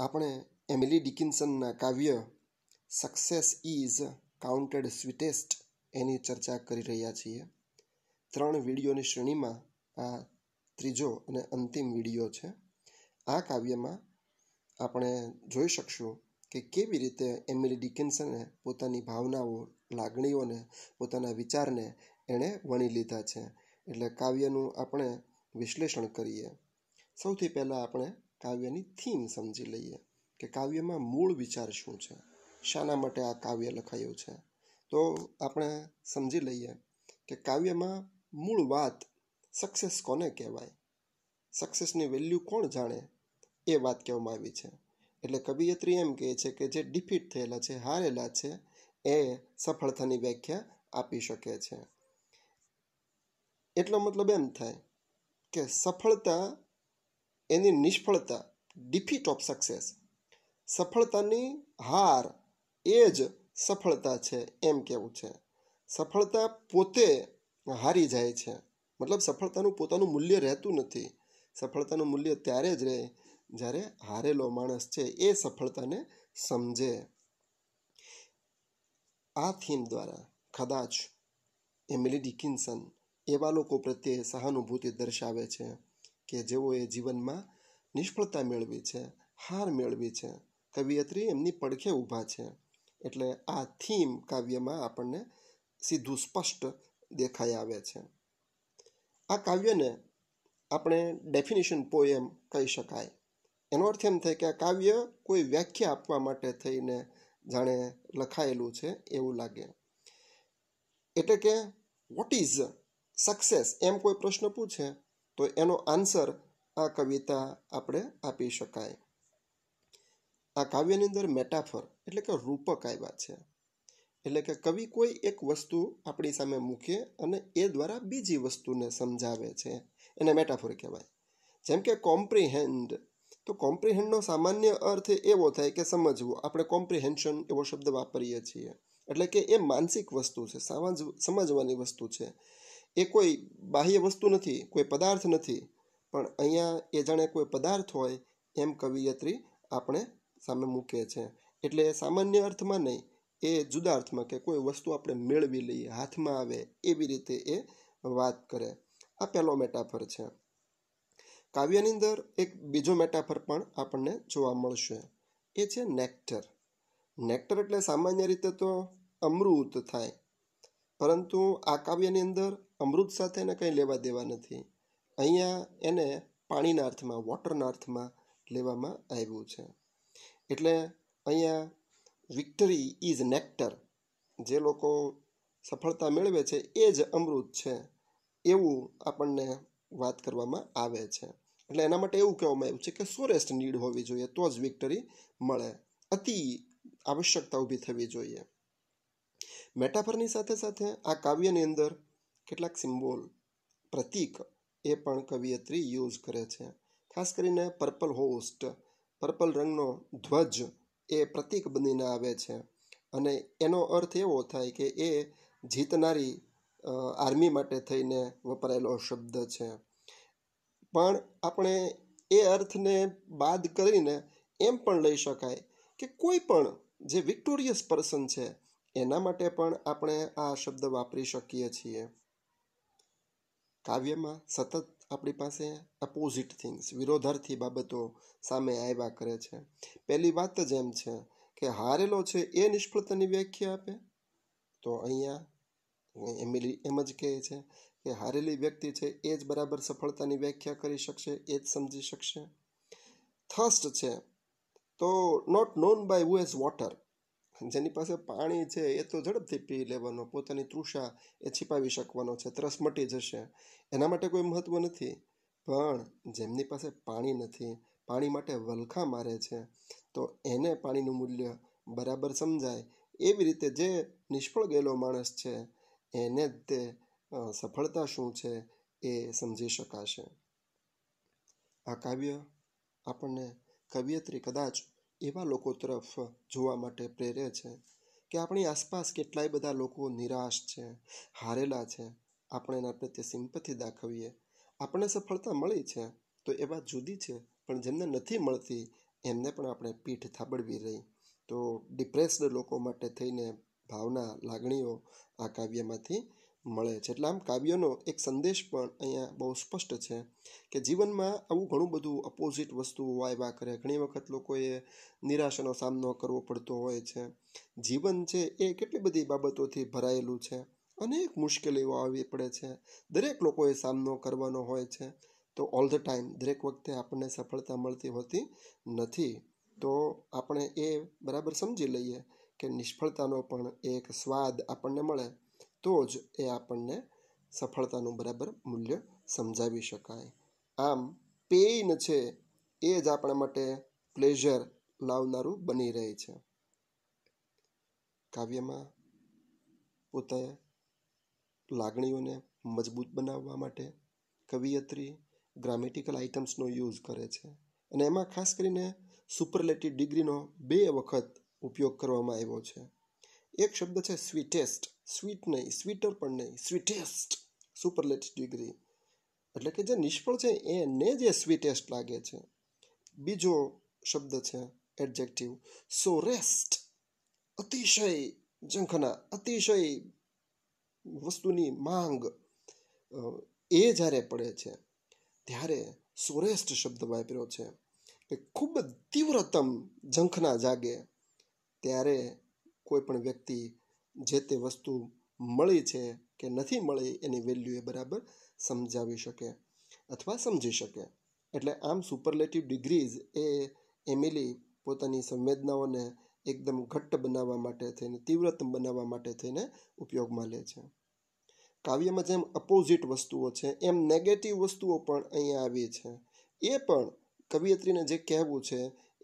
આપણે એમિલી ડિકિન્સનના કાવ્ય સક્સેસ ઇઝ કાઉન્ટેડ સ્વીટેસ્ટ એની ચર્ચા કરી રહ્યા છીએ ત્રણ વિડીયોની શ્રેણીમાં આ ત્રીજો અને અંતિમ વિડીયો છે આ કાવ્યમાં આપણે જોઈ શકશું કે કેવી રીતે એમિલી ડિકિન્સને પોતાની ભાવનાઓ લાગણીઓને પોતાના વિચારને એણે વણી લીધા છે એટલે કાવ્યનું આપણે વિશ્લેષણ કરીએ સૌથી પહેલાં આપણે કાવ્યની થીમ સમજી લઈએ કે કાવ્યમાં મૂળ વિચાર શું છે શાના માટે આ કાવ્ય લખાયું છે તો આપણે સમજી લઈએ કે કાવ્યમાં મૂળ વાત સક્સેસ કોને કહેવાય સક્સેસની વેલ્યુ કોણ જાણે એ વાત કહેવામાં આવી છે એટલે કવિયત્રી એમ કહે છે કે જે ડિફીટ થયેલા છે હારેલા છે એ સફળતાની વ્યાખ્યા આપી શકે છે એટલો મતલબ એમ થાય કે સફળતા એની નિષ્ફળતા ડિફીટ ઓફ સક્સેસ સફળતાની હાર એ જ સફળતા છે એમ કહેવું છે સફળતા પોતે હારી જાય છે મતલબ સફળતાનું પોતાનું મૂલ્ય રહેતું નથી સફળતાનું મૂલ્ય ત્યારે જ રહે જ્યારે હારેલો માણસ છે એ સફળતાને સમજે આ થીમ દ્વારા કદાચ એમિલી ડિકિન્સન એવા લોકો પ્રત્યે સહાનુભૂતિ દર્શાવે છે કે જેઓએ જીવનમાં નિષ્ફળતા મેળવી છે હાર મેળવી છે કવિયત્રી એમની પડખે ઊભા છે એટલે આ થીમ કાવ્યમાં આપણને સીધું સ્પષ્ટ દેખાઈ આવે છે આ કાવ્યને આપણે ડેફિનેશન પોએમ કહી શકાય એનો અર્થ એમ થાય કે આ કાવ્ય કોઈ વ્યાખ્યા આપવા માટે થઈને જાણે લખાયેલું છે એવું લાગે એટલે કે વોટ ઇઝ સક્સેસ એમ કોઈ પ્રશ્ન પૂછે તો એનો આન્સર આ કવિતા આપણે આપી શકાય આ કાવ્યની અંદર મેટાફર એટલે કે રૂપક આવ્યા છે એટલે કે કવિ કોઈ એક વસ્તુ આપણી સામે મૂકે અને એ દ્વારા બીજી વસ્તુને સમજાવે છે એને મેટાફોર કહેવાય જેમ કે કોમ્પ્રિહેન્ડ તો કોમ્પ્રિહેન્ડનો સામાન્ય અર્થ એવો થાય કે સમજવું આપણે કોમ્પ્રિહેન્શન એવો શબ્દ વાપરીએ છીએ એટલે કે એ માનસિક વસ્તુ છે સમજવાની વસ્તુ છે એ કોઈ બાહ્ય વસ્તુ નથી કોઈ પદાર્થ નથી પણ અહીંયા એ જાણે કોઈ પદાર્થ હોય એમ કવિયત્રી આપણે સામે મૂકે છે એટલે સામાન્ય અર્થમાં નહીં એ જુદા અર્થમાં કે કોઈ વસ્તુ આપણે મેળવી લઈએ હાથમાં આવે એવી રીતે એ વાત કરે આ પહેલો મેટાફર છે કાવ્યની અંદર એક બીજો મેટાફર પણ આપણને જોવા મળશે એ છે નેક્ટર નેક્ટર એટલે સામાન્ય રીતે તો અમૃત થાય પરંતુ આ કાવ્યની અંદર અમૃત સાથે એને કંઈ લેવા દેવા નથી અહીંયા એને પાણીના અર્થમાં વોટરના અર્થમાં લેવામાં આવ્યું છે એટલે અહીંયા વિક્ટરી ઇઝ નેક્ટર જે લોકો સફળતા મેળવે છે એ જ અમૃત છે એવું આપણને વાત કરવામાં આવે છે એટલે એના માટે એવું કહેવામાં આવ્યું છે કે સોરેસ્ટ નીડ હોવી જોઈએ તો જ વિક્ટરી મળે અતિ આવશ્યકતા ઊભી થવી જોઈએ મેટાફરની સાથે સાથે આ કાવ્યની અંદર કેટલાક સિમ્બોલ પ્રતીક એ પણ કવિયત્રી યુઝ કરે છે ખાસ કરીને પર્પલ હોસ્ટ પર્પલ રંગનો ધ્વજ એ પ્રતીક બનીને આવે છે અને એનો અર્થ એવો થાય કે એ જીતનારી આર્મી માટે થઈને વપરાયેલો શબ્દ છે પણ આપણે એ અર્થને બાદ કરીને એમ પણ લઈ શકાય કે કોઈ પણ જે વિક્ટોરિયસ પર્સન છે એના માટે પણ આપણે આ શબ્દ વાપરી શકીએ છીએ કાવ્યમાં સતત આપણી પાસે અપોઝિટ થિંગ્સ વિરોધાર્થી બાબતો સામે આવ્યા કરે છે પહેલી વાત જ એમ છે કે હારેલો છે એ નિષ્ફળતાની વ્યાખ્યા આપે તો અહીંયા એમિલી એમ જ કહે છે કે હારેલી વ્યક્તિ છે એ જ બરાબર સફળતાની વ્યાખ્યા કરી શકશે એ જ સમજી શકશે થર્સ્ટ છે તો not known by who as water જેની પાસે પાણી છે એ તો ઝડપથી પી લેવાનો પોતાની તૃષા એ છિપાવી શકવાનો છે ત્રસ મટી જશે એના માટે કોઈ મહત્ત્વ નથી પણ જેમની પાસે પાણી નથી પાણી માટે વલખા મારે છે તો એને પાણીનું મૂલ્ય બરાબર સમજાય એવી રીતે જે નિષ્ફળ ગયેલો માણસ છે એને જ તે સફળતા શું છે એ સમજી શકાશે આ કાવ્ય આપણને કવિયત્રી કદાચ એવા લોકો તરફ જોવા માટે પ્રેરે છે કે આપણી આસપાસ કેટલાય બધા લોકો નિરાશ છે હારેલા છે આપણે એના પ્રત્યે સિમ્પથી દાખવીએ આપણને સફળતા મળી છે તો એવા જુદી છે પણ જેમને નથી મળતી એમને પણ આપણે પીઠ થાબડવી રહી તો ડિપ્રેસ્ડ લોકો માટે થઈને ભાવના લાગણીઓ આ કાવ્યમાંથી મળે છે એટલે આમ કાવ્યનો એક સંદેશ પણ અહીંયા બહુ સ્પષ્ટ છે કે જીવનમાં આવું ઘણું બધું અપોઝિટ વસ્તુઓ આવ્યા કરે ઘણી વખત લોકોએ નિરાશાનો સામનો કરવો પડતો હોય છે જીવન છે એ કેટલી બધી બાબતોથી ભરાયેલું છે અનેક મુશ્કેલીઓ આવી પડે છે દરેક લોકોએ સામનો કરવાનો હોય છે તો ઓલ ધ ટાઈમ દરેક વખતે આપણને સફળતા મળતી હોતી નથી તો આપણે એ બરાબર સમજી લઈએ કે નિષ્ફળતાનો પણ એક સ્વાદ આપણને મળે તો જ એ આપણને સફળતાનું બરાબર મૂલ્ય સમજાવી શકાય આમ પેઇન છે એ જ આપણા માટે પ્લેઝર લાવનારું બની રહે છે કાવ્યમાં પોતે લાગણીઓને મજબૂત બનાવવા માટે કવિયત્રી ગ્રામેટિકલ આઇટમ્સનો યુઝ કરે છે અને એમાં ખાસ કરીને સુપરલેટિવ ડિગ્રીનો બે વખત ઉપયોગ કરવામાં આવ્યો છે એક શબ્દ છે સ્વીટેસ્ટ સ્વીટ નહીં સ્વીટર પણ નહીં સ્વીટેસ્ટ સુપરલેટ ડિગ્રી એટલે કે જે નિષ્ફળ છે એને જે સ્વીટેસ્ટ લાગે છે બીજો શબ્દ છે એડજેક્ટિવ સોરેસ્ટ અતિશય ઝંખના અતિશય વસ્તુની માંગ એ જ્યારે પડે છે ત્યારે સોરેસ્ટ શબ્દ વાપર્યો છે કે ખૂબ તીવ્રતમ ઝંખના જાગે ત્યારે કોઈ પણ વ્યક્તિ જે તે વસ્તુ મળી છે કે નથી મળી એની વેલ્યુ એ બરાબર સમજાવી શકે અથવા સમજી શકે એટલે આમ સુપરલેટિવ ડિગ્રીઝ એ એમિલી પોતાની સંવેદનાઓને એકદમ ઘટ્ટ બનાવવા માટે થઈને તીવ્રતમ બનાવવા માટે થઈને ઉપયોગમાં લે છે કાવ્યમાં જેમ અપોઝિટ વસ્તુઓ છે એમ નેગેટિવ વસ્તુઓ પણ અહીંયા આવી છે એ પણ કવિયત્રીને જે કહેવું છે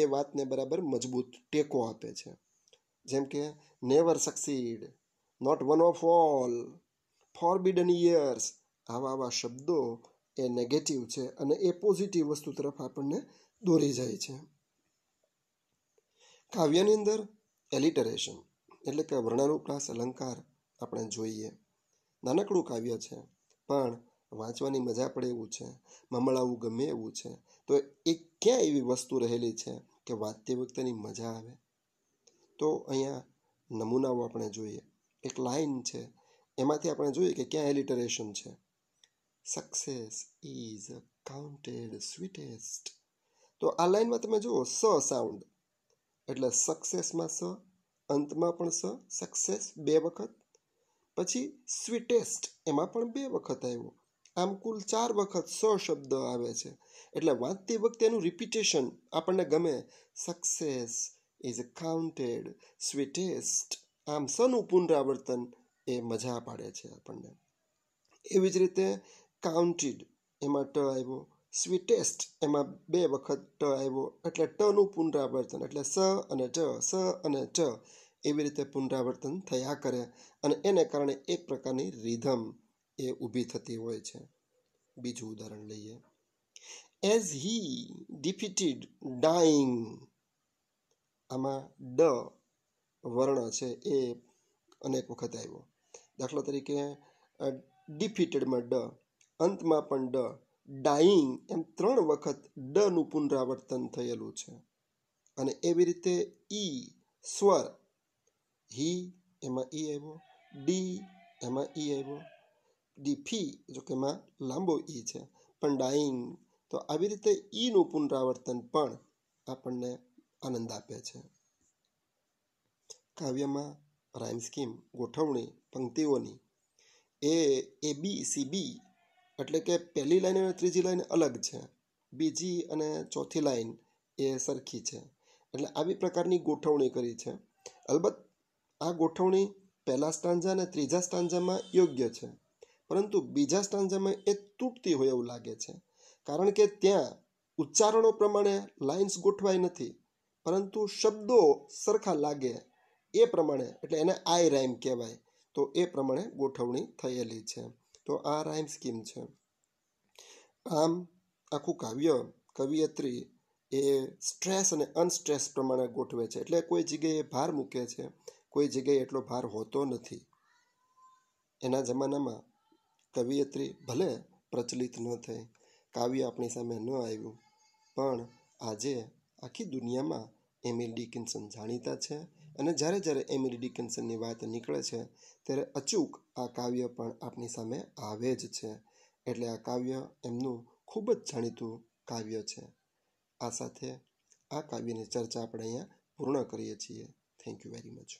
એ વાતને બરાબર મજબૂત ટેકો આપે છે જેમ કે never succeed not one of all forbidden years આવા આવા શબ્દો એ નેગેટિવ છે અને એ પોઝિટિવ વસ્તુ તરફ આપણને દોરી જાય છે કાવ્યની અંદર એલિટરેશન એટલે કે વર્ણાનુપ્રાસ અલંકાર આપણે જોઈએ નાનકડું કાવ્ય છે પણ વાંચવાની મજા પડે એવું છે મમળાવું ગમે એવું છે તો એ ક્યાં એવી વસ્તુ રહેલી છે કે વાંચતી વખતેની મજા આવે તો અહીંયા નમૂનાઓ આપણે જોઈએ એક લાઇન છે એમાંથી આપણે જોઈએ કે ક્યાં એલિટરેશન છે સક્સેસ ઇઝ કાઉન્ટેડ સ્વીટેસ્ટ તો આ લાઇનમાં તમે જુઓ સ સાઉન્ડ એટલે સક્સેસમાં સ અંતમાં પણ સ સક્સેસ બે વખત પછી સ્વીટેસ્ટ એમાં પણ બે વખત આવ્યો આમ કુલ ચાર વખત સ શબ્દ આવે છે એટલે વાંચતી વખતે એનું રિપીટેશન આપણને ગમે સક્સેસ ઇઝ કાઉન્ટેડ સ્વીટેસ્ટ આમ સનું પુનરાવર્તન એ મજા પાડે છે આપણને એવી જ રીતે કાઉન્ટેડ એમાં ટ આવ્યો સ્વીટેસ્ટ એમાં બે વખત ટ આવ્યો એટલે ટનું પુનરાવર્તન એટલે સ અને ટ સ અને ટ એવી રીતે પુનરાવર્તન થયા કરે અને એને કારણે એક પ્રકારની રિધમ એ ઊભી થતી હોય છે બીજું ઉદાહરણ લઈએ એઝ હી ડિફિટેડ ડાઈંગ આમાં ડ વર્ણ છે એ અનેક વખત આવ્યો દાખલા તરીકે ડિફીટેડમાં ડ અંતમાં પણ ડ ડાઈંગ એમ ત્રણ વખત ડનું પુનરાવર્તન થયેલું છે અને એવી રીતે ઈ સ્વર હી એમાં ઈ આવ્યો ડી એમાં ઈ આવ્યો ડી ફી જો કે એમાં લાંબો ઈ છે પણ ડાઈંગ તો આવી રીતે ઈનું પુનરાવર્તન પણ આપણને આનંદ આપે છે કાવ્યમાં રાઇમ સ્કીમ ગોઠવણી પંક્તિઓની એ એ બી સી બી એટલે કે પહેલી લાઈન અને ત્રીજી લાઈન અલગ છે બીજી અને ચોથી લાઈન એ સરખી છે એટલે આવી પ્રકારની ગોઠવણી કરી છે અલબત્ત આ ગોઠવણી પહેલા સ્ટાંજા અને ત્રીજા સ્ટાંજામાં યોગ્ય છે પરંતુ બીજા સ્ટાંજામાં એ તૂટતી હોય એવું લાગે છે કારણ કે ત્યાં ઉચ્ચારણો પ્રમાણે લાઇન્સ ગોઠવાઈ નથી પરંતુ શબ્દો સરખા લાગે એ પ્રમાણે એટલે એને આઈ રાઇમ કહેવાય તો એ પ્રમાણે ગોઠવણી થયેલી છે તો આ રાઇમ સ્કીમ છે આમ આખું કાવ્ય કવિયત્રી એ સ્ટ્રેસ અને અનસ્ટ્રેસ પ્રમાણે ગોઠવે છે એટલે કોઈ જગ્યાએ ભાર મૂકે છે કોઈ જગ્યાએ એટલો ભાર હોતો નથી એના જમાનામાં કવિયત્રી ભલે પ્રચલિત ન થઈ કાવ્ય આપણી સામે ન આવ્યું પણ આજે આખી દુનિયામાં એમિલી ડિકિન્સન જાણીતા છે અને જ્યારે જ્યારે એમિલી ડિકિન્સનની વાત નીકળે છે ત્યારે અચૂક આ કાવ્ય પણ આપણી સામે આવે જ છે એટલે આ કાવ્ય એમનું ખૂબ જ જાણીતું કાવ્ય છે આ સાથે આ કાવ્યની ચર્ચા આપણે અહીંયા પૂર્ણ કરીએ છીએ થેન્ક યુ વેરી મચ